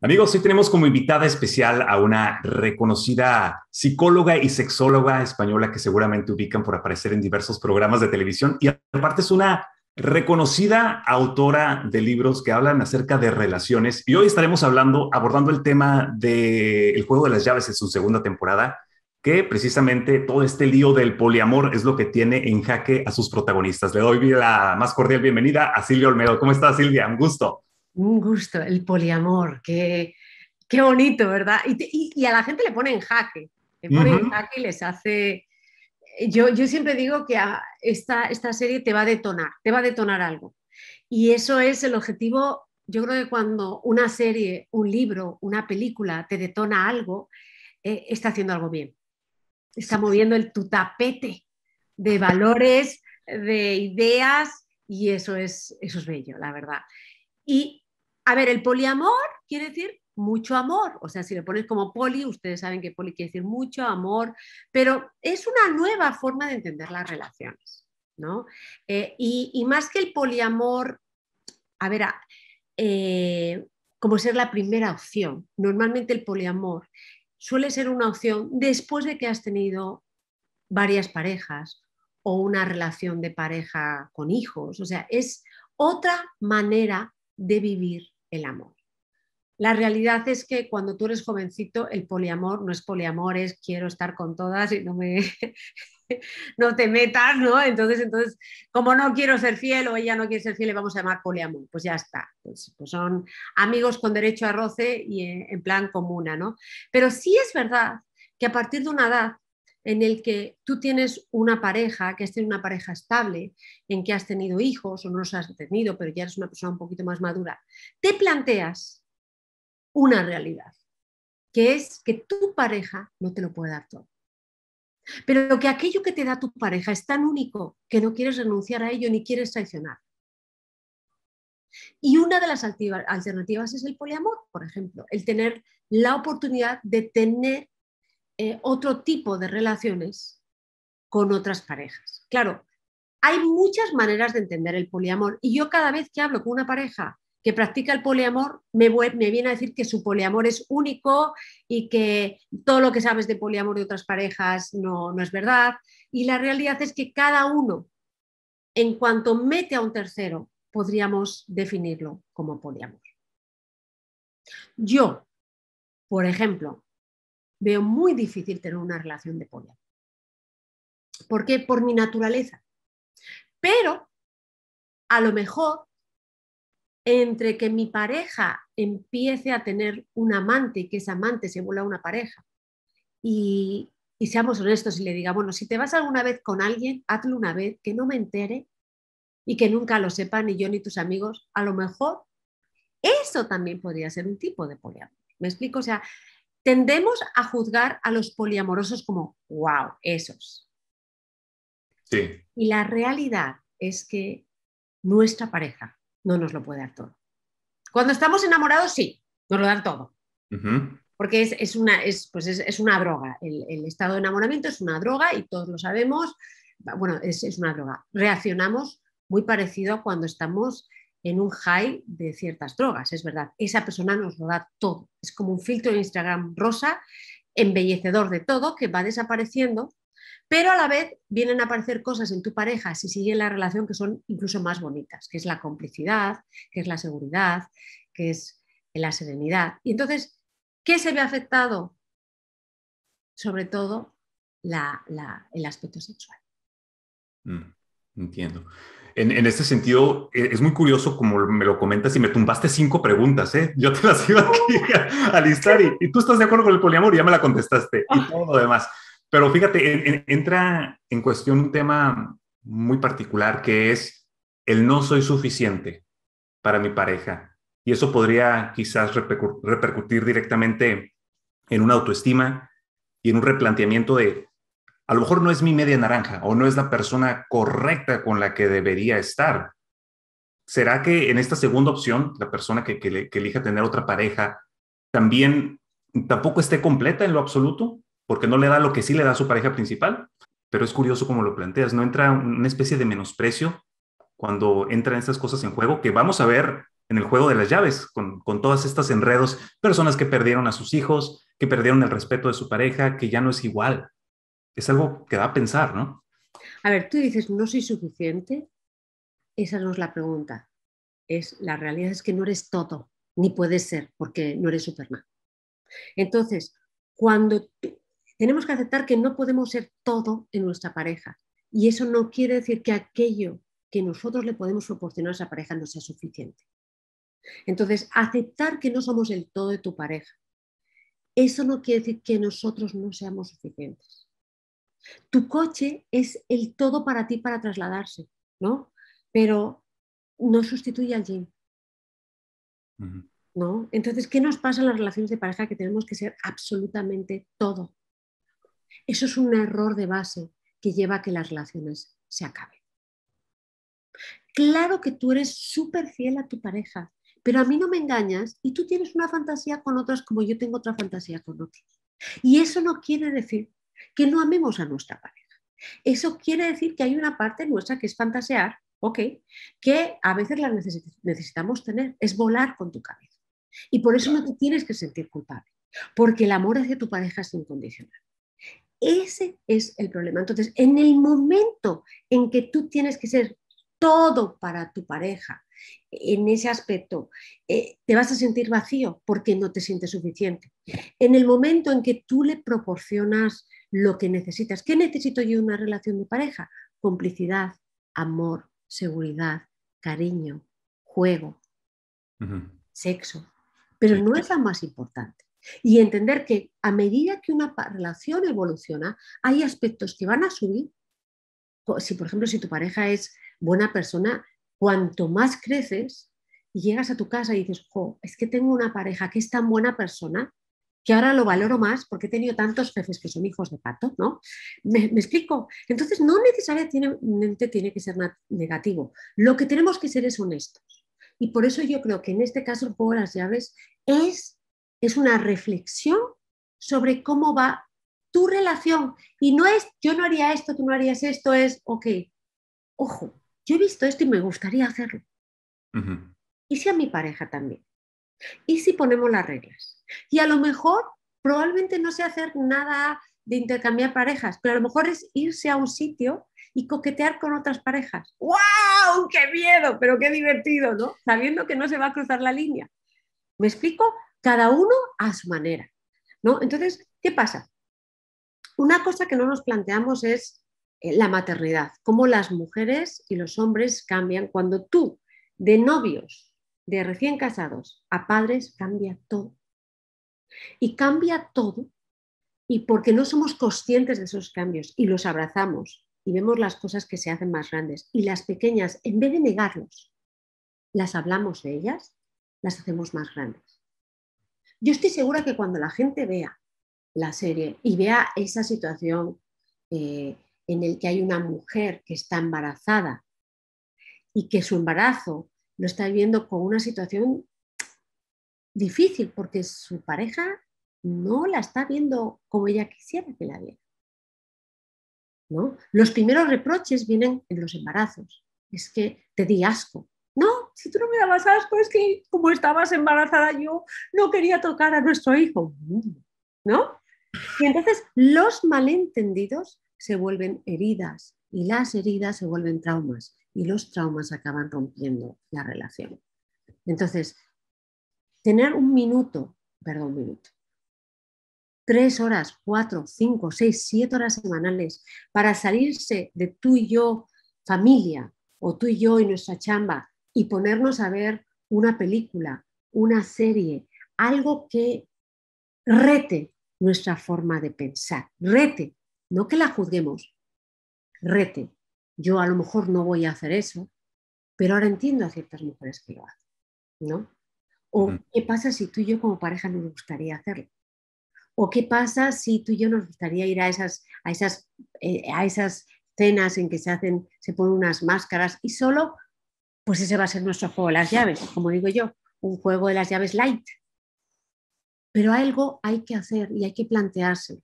Amigos, hoy tenemos como invitada especial a una reconocida psicóloga y sexóloga española que seguramente ubican por aparecer en diversos programas de televisión y aparte es una reconocida autora de libros que hablan acerca de relaciones y hoy estaremos hablando, abordando el tema del juego de las llaves en su segunda temporada, que precisamente todo este lío del poliamor es lo que tiene en jaque a sus protagonistas. Le doy la más cordial bienvenida a Silvia Olmedo. ¿Cómo estás, Silvia? Un gusto un gusto, el poliamor, qué, bonito, ¿verdad? Y, a la gente le pone en jaque, le en les hace... Eh, yo, yo siempre digo que esta, esta serie te va a detonar, te va a detonar algo. Y eso es el objetivo, yo creo que cuando una serie, un libro, una película te detona algo, eh, está haciendo algo bien. Está moviendo el, tu tapete de valores, de ideas, y eso es, eso es bello, la verdad. Y, a ver, el poliamor quiere decir mucho amor. O sea, si le pones como poli, ustedes saben que poli quiere decir mucho amor, pero es una nueva forma de entender las relaciones, ¿no? Eh, y, más que el poliamor, a ver, eh, como ser la primera opción. Normalmente el poliamor suele ser una opción después de que has tenido varias parejas o una relación de pareja con hijos. O sea, es otra manera de vivir el amor. La realidad es que cuando tú eres jovencito, el poliamor no es poliamores, quiero estar con todas y no me no te metas, ¿no? Entonces, entonces, como no quiero ser fiel o ella no quiere ser fiel, le vamos a llamar poliamor. Pues ya está. Pues, pues son amigos con derecho a roce y en, eh, en plan comuna, ¿no? Pero sí es verdad que a partir de una edad en el que tú tienes una pareja, que has tenido una pareja estable, en que has tenido hijos o no los has tenido, pero ya eres una persona un poquito más madura, te planteas una realidad, que es que tu pareja no te lo puede dar todo. Pero que aquello que te da tu pareja es tan único que no quieres renunciar a ello ni quieres traicionar. Y una de las alternativas es el poliamor, por ejemplo, el tener la oportunidad de tener eh, otro tipo de relaciones con otras parejas. Claro, hay muchas maneras de entender el poliamor y yo cada vez que hablo con una pareja que practica el poliamor me, viene a decir que su poliamor es único y que todo lo que sabes de poliamor de otras parejas no, no es verdad. Y la realidad es que cada uno, en cuanto mete a un tercero, podríamos definirlo como poliamor. Yo, por ejemplo, veo muy difícil tener una relación de poliamor. ¿Por qué? Por mi naturaleza. Pero a lo mejor entre que mi pareja empiece a tener un amante y que ese amante se vuelva una pareja y, seamos honestos y le diga, bueno, si te vas alguna vez con alguien, hazlo una vez, que no me entere y que nunca lo sepa ni yo ni tus amigos, a lo mejor eso también podría ser un tipo de poliamor. ¿Me explico? O sea, tendemos a juzgar a los poliamorosos como, wow, esos. Y la realidad es que nuestra pareja no nos lo puede dar todo. Cuando estamos enamorados, sí, nos lo dan todo. Porque es, es una, pues droga. El, estado de enamoramiento es una droga y todos lo sabemos. Bueno, es, una droga. Reaccionamos muy parecido a cuando estamos en un high de ciertas drogas, es verdad. Esa persona nos lo da todo. Es como un filtro de Instagram rosa, embellecedor de todo, que va desapareciendo, pero a la vez vienen a aparecer cosas en tu pareja si siguen la relación que son incluso más bonitas, que es la complicidad, que es la seguridad, que es la serenidad. Y entonces, ¿qué se ve afectado? Sobre todo el aspecto sexual. Mm. Entiendo. En, en, este sentido, e, es muy curioso como me lo comentas y me tumbaste cinco preguntas, ¿eh? Yo te las iba a, listar y, tú estás de acuerdo con el poliamor y ya me la contestaste y ah. todo lo demás. Pero fíjate, entra en cuestión un tema muy particular que es el no soy suficiente para mi pareja. Y eso podría quizás repercutir directamente en una autoestima y en un replanteamiento de a lo mejor no es mi media naranja o no es la persona correcta con la que debería estar. ¿Será que en esta segunda opción, la persona que, elija tener otra pareja también tampoco esté completa en lo absoluto? Porque no le da lo que sí le da a su pareja principal. Pero es curioso como lo planteas, ¿no entra una especie de menosprecio cuando entran estas cosas en juego que vamos a ver en el juego de las llaves, con, con todas estas enredos, personas que perdieron a sus hijos, que perdieron el respeto de su pareja, que ya no es igual, es algo que da a pensar, ¿no? A ver, tú dices, no soy suficiente. Esa no es la pregunta. Es, la realidad es que no eres todo, ni puedes ser, porque no eres Superman. Entonces, cuando tenemos que aceptar que no podemos ser todo en nuestra pareja, y eso no quiere decir que aquello que nosotros le podemos proporcionar a esa pareja no sea suficiente. Entonces, aceptar que no somos el todo de tu pareja, eso no quiere decir que nosotros no seamos suficientes. Tu coche es el todo para ti para trasladarse, ¿no? Pero no sustituye al gym. ¿No? Entonces, ¿qué nos pasa en las relaciones de pareja? Que tenemos que ser absolutamente todo. Eso es un error de base que lleva a que las relaciones se acaben. Claro que tú eres súper fiel a tu pareja, pero a mí no me engañas y tú tienes una fantasía con otras como yo tengo otra fantasía con otros. Y eso no quiere decir que no amemos a nuestra pareja. Eso quiere decir que hay una parte nuestra que es fantasear, ¿ok? Que a veces la necesitamos tener, es volar con tu cabeza. Y por eso no te tienes que sentir culpable, porque el amor hacia tu pareja es incondicional. Ese es el problema. Entonces, en el momento en que tú tienes que ser todo para tu pareja, en ese aspecto, eh, te vas a sentir vacío porque no te sientes suficiente. En el momento en que tú le proporcionas lo que necesitas. ¿Qué necesito yo en una relación de pareja? Complicidad, amor, seguridad, cariño, juego, sexo. Pero no es la más importante. Y entender que a medida que una relación evoluciona, hay aspectos que van a subir. Si, por ejemplo, si tu pareja es buena persona, cuanto más creces y llegas a tu casa y dices, es que tengo una pareja que es tan buena persona, que ahora lo valoro más porque he tenido tantos jefes que son hijos de pato, ¿no? ¿Me, explico? Entonces, no necesariamente tiene que ser negativo. Lo que tenemos que ser es honestos. Y por eso yo creo que en este caso el juego de las llaves es, es una reflexión sobre cómo va tu relación. Y no es yo no haría esto, tú no harías esto, es, ok, ojo, yo he visto esto y me gustaría hacerlo. ¿Y si a mi pareja también? ¿Y si ponemos las reglas? Y a lo mejor probablemente no sé hacer nada de intercambiar parejas, pero a lo mejor es irse a un sitio y coquetear con otras parejas. ¡Wow! ¡Qué miedo! Pero qué divertido, ¿no? Sabiendo que no se va a cruzar la línea. ¿Me explico? Cada uno a su manera, ¿no? Entonces, ¿qué pasa? Una cosa que no nos planteamos es eh, la maternidad, cómo las mujeres y los hombres cambian cuando tú, de novios, de recién casados a padres, cambia todo. Y cambia todo y porque no somos conscientes de esos cambios y los abrazamos y vemos las cosas que se hacen más grandes y las pequeñas, en vez de negarlos, las hablamos de ellas, las hacemos más grandes. Yo estoy segura que cuando la gente vea la serie y vea esa situación eh, en el que hay una mujer que está embarazada y que su embarazo lo está viviendo con una situación difícil porque su pareja no la está viendo como ella quisiera que la viera. Los primeros reproches vienen en los embarazos. Es que te di asco. No, si tú no me dabas asco, es que como estabas embarazada yo no quería tocar a nuestro hijo. Y entonces los malentendidos se vuelven heridas y las heridas se vuelven traumas y los traumas acaban rompiendo la relación. Entonces, tener un minuto, perdón, un minuto, tres horas, cuatro, cinco, seis, siete horas semanales para salirse de tú y yo familia o tú y yo y nuestra chamba y ponernos a ver una película, una serie, algo que rete nuestra forma de pensar, rete, no que la juzguemos, rete. Yo a lo mejor no voy a hacer eso, pero ahora entiendo a ciertas mujeres que lo hacen, ¿no? O qué pasa si tú y yo como pareja nos gustaría hacerlo. O qué pasa si tú y yo nos gustaría ir eh, a esas, cenas en que se hacen, se ponen unas máscaras y solo, pues ese va a ser nuestro juego de las llaves, como digo yo, un juego de las llaves light. Pero algo hay que hacer y hay que plantearse.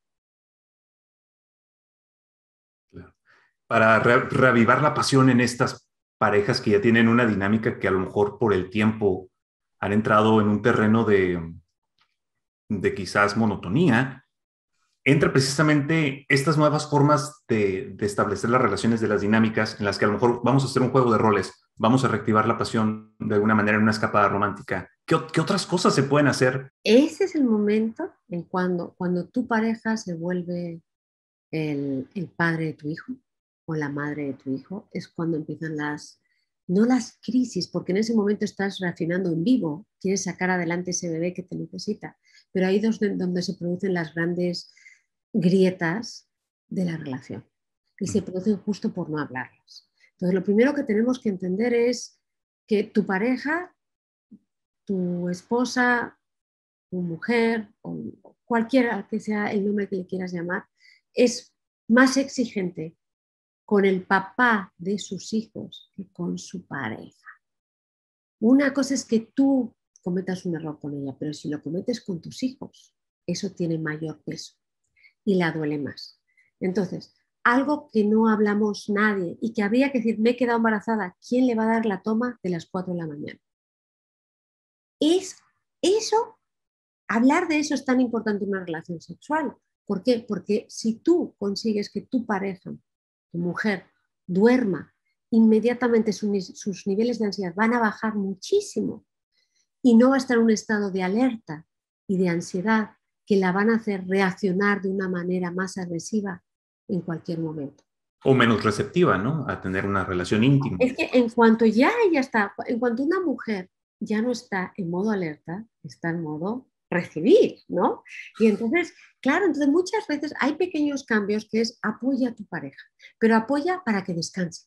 Para reavivar la pasión en estas parejas que ya tienen una dinámica que a lo mejor por el tiempo han entrado en un terreno de, de quizás monotonía, entra precisamente estas nuevas formas de, establecer las relaciones de las dinámicas en las que a lo mejor vamos a hacer un juego de roles, vamos a reactivar la pasión de alguna manera en una escapada romántica. ¿Qué, otras cosas se pueden hacer? Ese es el momento en cuando, cuando tu pareja se vuelve el padre de tu hijo o la madre de tu hijo, es cuando empiezan las no las crisis, porque en ese momento estás reaccionando en vivo, quieres sacar adelante ese bebé que te necesita, pero ahí es donde se producen las grandes grietas de la relación y se mm. producen justo por no hablarlas. Entonces, lo primero que tenemos que entender es que tu pareja, tu esposa, tu mujer o cualquiera que sea el nombre que le quieras llamar, es más exigente con el papá de sus hijos y con su pareja. Una cosa es que tú cometas un error con ella, pero si lo cometes con tus hijos, eso tiene mayor peso y la duele más. Entonces, algo que no hablamos nadie y que habría que decir, me he quedado embarazada, ¿quién le va a dar la toma de las 4 de la mañana? Es eso, hablar de eso es tan importante en una relación sexual. ¿Por qué? Porque si tú consigues que tu pareja mujer duerma, inmediatamente sus, sus niveles de ansiedad van a bajar muchísimo y no va a estar en un estado de alerta y de ansiedad que la van a hacer reaccionar de una manera más agresiva en cualquier momento. O menos receptiva, ¿no? A tener una relación íntima. Es que en cuanto ya ella está, en cuanto una mujer ya no está en modo alerta, está en modo recibir, ¿no? Y entonces, claro, entonces muchas veces hay pequeños cambios que es apoya a tu pareja, pero apoya para que descanse.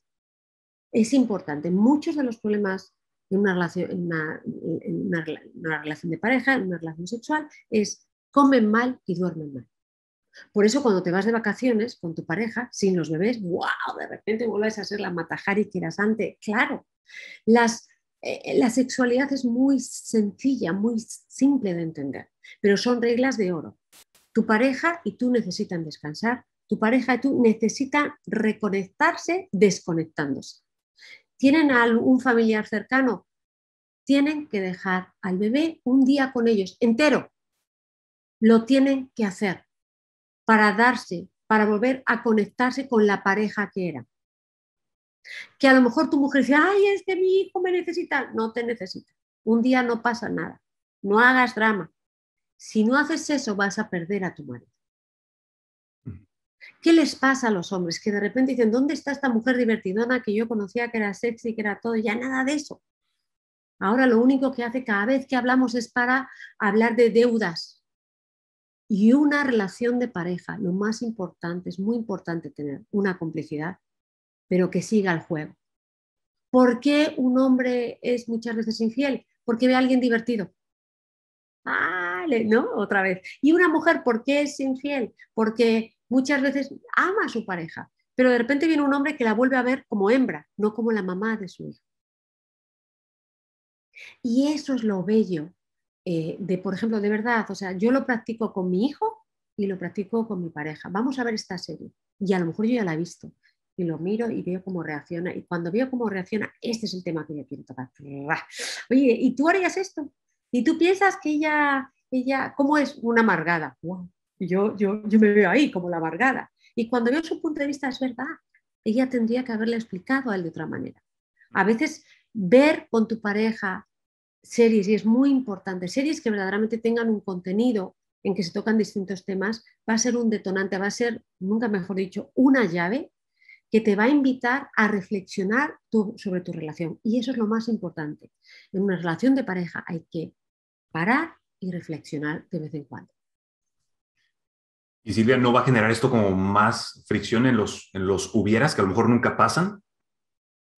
Es importante, muchos de los problemas en una relación, una, relación de pareja, en una relación sexual, es comen mal y duermen mal. Por eso cuando te vas de vacaciones con tu pareja, sin los bebés, wow, de repente vuelves a ser la matajari que eras antes. Claro, las eh, eh, la sexualidad es muy sencilla, muy simple de entender, pero son reglas de oro. Tu pareja y tú necesitan descansar, tu pareja y tú necesitan reconectarse desconectándose. ¿Tienen a un familiar cercano? Tienen que dejar al bebé un día con ellos entero. Lo tienen que hacer para darse, para volver a conectarse con la pareja que era. Que a lo mejor tu mujer dice, ay, es que mi hijo me necesita. No te necesita. Un día no pasa nada. No hagas drama. Si no haces eso, vas a perder a tu marido. Mm. ¿Qué les pasa a los hombres? Que de repente dicen, ¿dónde está esta mujer divertidona que yo conocía que era sexy, que era todo? Ya nada de eso. Ahora lo único que hace cada vez que hablamos es para hablar de deudas. Y una relación de pareja, lo más importante, es muy importante tener una complicidad pero que siga el juego. ¿Por qué un hombre es muchas veces infiel? Porque ve a alguien divertido. Vale, ¿no? Otra vez. ¿Y una mujer por qué es infiel? Porque muchas veces ama a su pareja, pero de repente viene un hombre que la vuelve a ver como hembra, no como la mamá de su hijo. Y eso es lo bello eh, de, por ejemplo, de verdad, o sea, yo lo practico con mi hijo y lo practico con mi pareja. Vamos a ver esta serie. Y a lo mejor yo ya la he visto, y lo miro y veo cómo reacciona. Y cuando veo cómo reacciona, este es el tema que yo quiero tocar. Oye, ¿y tú harías esto? ¿Y tú piensas que ella, ella, cómo es una amargada? Yo, yo, yo me veo ahí como la amargada. Y cuando veo su punto de vista, es verdad, ella tendría que haberle explicado a él de otra manera. A veces ver con tu pareja series, y es muy importante, series que verdaderamente tengan un contenido en que se tocan distintos temas, va a ser un detonante, va a ser, nunca mejor dicho, una llave que te va a invitar a reflexionar sobre tu relación. Y eso es lo más importante. En una relación de pareja hay que parar y reflexionar de vez en cuando. Y Silvia, ¿no va a generar esto como más fricción en los, los hubieras que a lo mejor nunca pasan?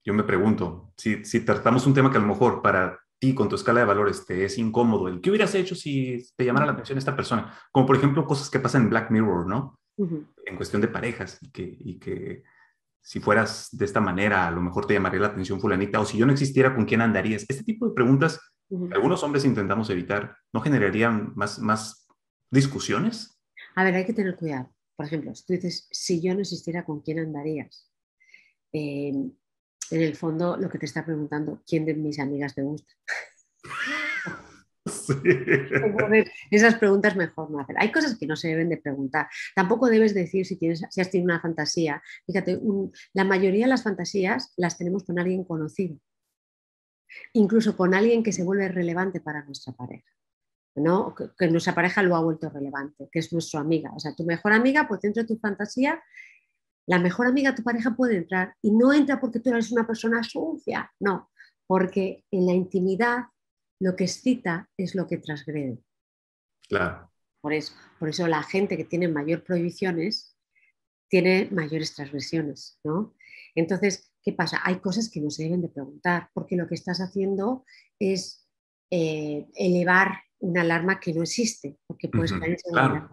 Yo me pregunto, si, tratamos un tema que a lo mejor para ti con tu escala de valores te es incómodo, el qué hubieras hecho si te llamara la atención esta persona, como por ejemplo cosas que pasan en Black Mirror, ¿no? En cuestión de parejas y que si fueras de esta manera, a lo mejor te llamaría la atención fulanita, o si yo no existiera, ¿con quién andarías? Este tipo de preguntas, algunos hombres intentamos evitar, ¿no generarían más, más discusiones? A ver, hay que tener cuidado. Por ejemplo, tú dices, si yo no existiera, ¿con quién andarías? Eh, en el fondo, lo que te está preguntando, ¿quién de mis amigas te gusta? Esas preguntas mejor no hacer. Hay cosas que no se deben de preguntar. Tampoco debes decir si, tienes, si has tenido una fantasía. Fíjate, la mayoría de las fantasías las tenemos con alguien conocido, incluso con alguien que se vuelve relevante para nuestra pareja. ¿no? Que, nuestra pareja lo ha vuelto relevante, que es nuestra amiga. O sea, tu mejor amiga, pues dentro de tu fantasía la mejor amiga de tu pareja puede entrar y no entra porque tú eres una persona sucia, no, porque en la intimidad lo que excita es lo que transgrede. Claro. Por eso, por eso la gente que tiene mayor prohibiciones tiene mayores transgresiones, ¿no? Entonces, ¿qué pasa? Hay cosas que no se deben de preguntar, porque lo que estás haciendo es eh, elevar una alarma que no existe, porque puedes caer en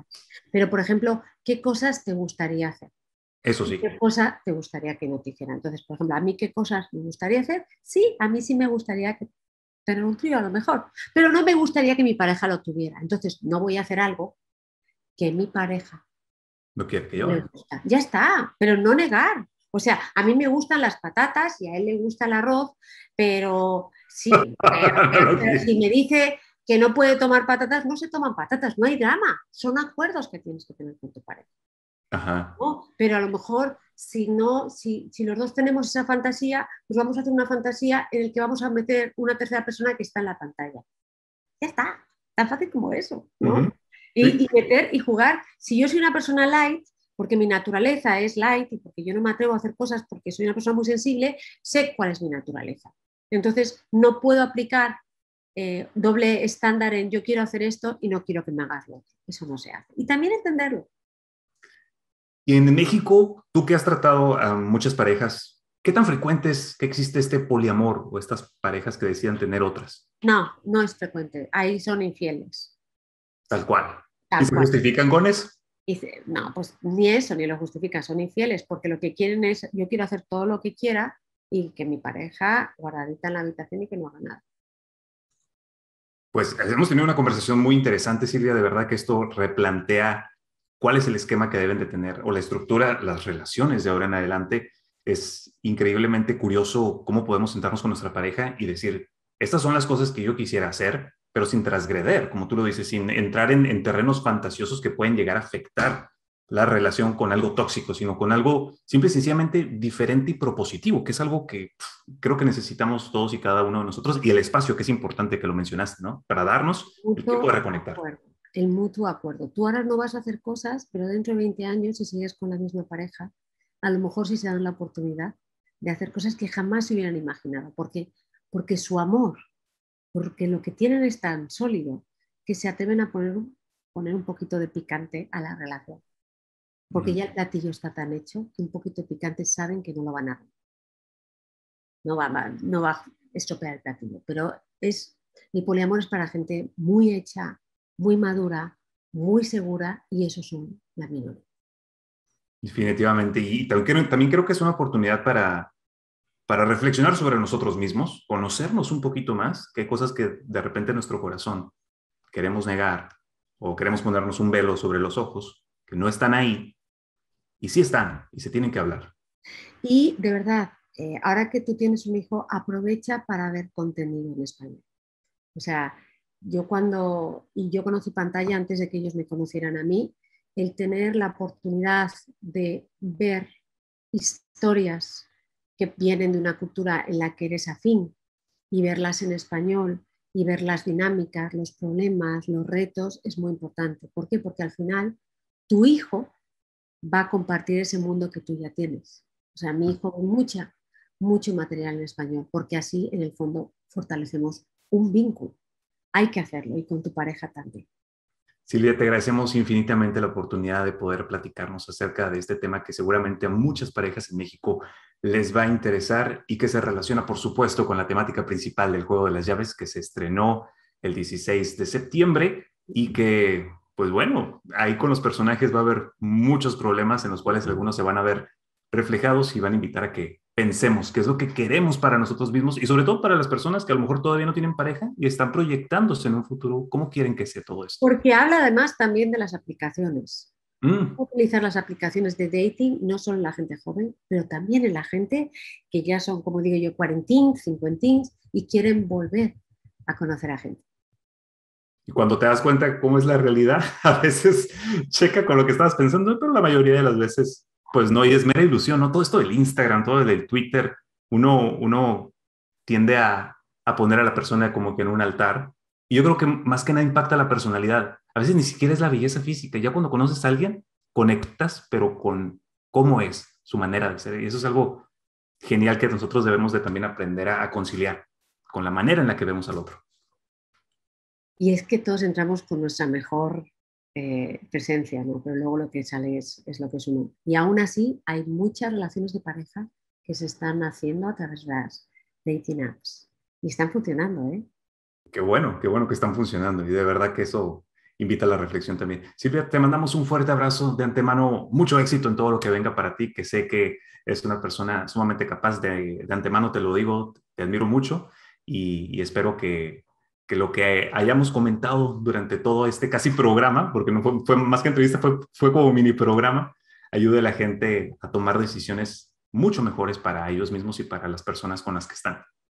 Pero, por ejemplo, ¿qué cosas te gustaría hacer? Eso sí. ¿Qué cosa te gustaría que no te Entonces, por ejemplo, ¿a mí qué cosas me gustaría hacer? Sí, a mí sí me gustaría que tener un trío a lo mejor, pero no me gustaría que mi pareja lo tuviera. Entonces, no voy a hacer algo que mi pareja no quiere que yo. Ya está, pero no negar. O sea, a mí me gustan las patatas y a él le gusta el arroz, pero sí, si me dice que no puede tomar patatas, no se toman patatas, no hay drama, son acuerdos que tienes que tener con tu pareja. Ajá. Pero a lo mejor si, no, si, los dos tenemos esa fantasía, pues vamos a hacer una fantasía en la que vamos a meter una tercera persona que está en la pantalla. Ya está, tan fácil como eso. y, meter y jugar. Si yo soy una persona light, porque mi naturaleza es light y porque yo no me atrevo a hacer cosas porque soy una persona muy sensible, sé cuál es mi naturaleza. Entonces, no puedo aplicar eh, doble estándar en yo quiero hacer esto y no quiero que me hagas lo otro. Eso no se hace. Y también entenderlo. Y en México, tú que has tratado a muchas parejas, ¿qué tan frecuente es que existe este poliamor o estas parejas que decían tener otras? No, no es frecuente. Ahí son infieles. Tal cual. ¿Y se justifican con eso? no, pues ni eso, ni lo justifican, son infieles, porque lo que quieren es, yo quiero hacer todo lo que quiera y que mi pareja guardadita en la habitación y que no haga nada. Pues hemos tenido una conversación muy interesante, Silvia, de verdad que esto replantea cuál es el esquema que deben de tener o la estructura, las relaciones de ahora en adelante. Es increíblemente curioso cómo podemos sentarnos con nuestra pareja y decir, estas son las cosas que yo quisiera hacer, pero sin transgreder, como tú lo dices, sin entrar en, terrenos fantasiosos que pueden llegar a afectar la relación con algo tóxico, sino con algo simple y sencillamente diferente y propositivo, que es algo que creo que necesitamos todos y cada uno de nosotros, y el espacio que es importante que lo mencionaste, ¿no? Para darnos el tiempo de reconectar el mutuo acuerdo. Tú ahora no vas a hacer cosas, pero dentro de 20 años, si sigues con la misma pareja, a lo mejor si se dan la oportunidad de hacer cosas que jamás se hubieran imaginado, porque, porque su amor, porque lo que tienen es tan sólido que se atreven a poner, poner un poquito de picante a la relación. Porque ya el platillo está tan hecho que un poquito de picante saben que no lo van a no va, no va a estropear el platillo. Pero es, el poliamor es para gente muy hecha muy madura, muy segura y eso es un, la Definitivamente. Y también creo, que es una oportunidad para, para reflexionar sobre nosotros mismos, conocernos un poquito más, que cosas que de repente nuestro corazón queremos negar o queremos ponernos un velo sobre los ojos, que no están ahí, y sí están, y se tienen que hablar. Y de verdad, eh, ahora que tú tienes un hijo, aprovecha para ver contenido en español. O sea, yo cuando, y yo conocí pantalla antes de que ellos me conocieran a mí, el tener la oportunidad de ver historias que vienen de una cultura en la que eres afín y verlas en español y ver las dinámicas, los problemas, los retos, es muy importante. ¿Por qué? Porque al final tu hijo va a compartir ese mundo que tú ya tienes. O sea, mi mm. hijo mucha, mucho material en español, porque así en el fondo fortalecemos un vínculo hay que hacerlo y con tu pareja también. Silvia, te agradecemos infinitamente la oportunidad de poder platicarnos acerca de este tema que seguramente a muchas parejas en México les va a interesar y que se relaciona, por supuesto, con la temática principal del juego de las llaves que se estrenó el 16 de septiembre y que, pues bueno, ahí con los personajes va a haber muchos problemas en los cuales algunos se van a ver reflejados y van a invitar a que pensemos, qué es lo que queremos para nosotros mismos y sobre todo para las personas que a lo mejor todavía no tienen pareja y están proyectándose en un futuro, ¿cómo quieren que sea todo esto? Porque habla además también de las aplicaciones. Mm. Utilizar las aplicaciones de dating no solo en la gente joven, pero también en la gente que ya son, como digo yo, cuarentín, cincuentín y quieren volver a conocer a gente. Y cuando te das cuenta cómo es la realidad, a veces checa con lo que estabas pensando, pero la mayoría de las veces pues no, y es mera ilusión, ¿no? Todo esto del Instagram, todo del Twitter, uno, uno tiende a, a poner a la persona como que en un altar. Y yo creo que más que nada impacta la personalidad. A veces ni siquiera es la belleza física. Ya cuando conoces a alguien, conectas, pero con cómo es su manera de ser. Y eso es algo genial que nosotros debemos de también aprender a conciliar con la manera en la que vemos al otro. Y es que todos entramos con nuestra mejor eh, presencia, pero luego lo que sale es, es, lo que es uno. Y aún así hay muchas relaciones de pareja que se están haciendo a través de las dating apps y están funcionando. ¿eh? Qué bueno, qué bueno que están funcionando y de verdad que eso invita a la reflexión también. Silvia, te mandamos un fuerte abrazo de antemano, mucho éxito en todo lo que venga para ti, que sé que es una persona sumamente capaz de, de antemano, te lo digo, te admiro mucho y espero que, que lo que hayamos comentado durante todo este casi programa, porque no fue, más que entrevista, fue, fue como mini programa, ayude a la gente a tomar decisiones mucho mejores para ellos mismos y para las personas con las que están.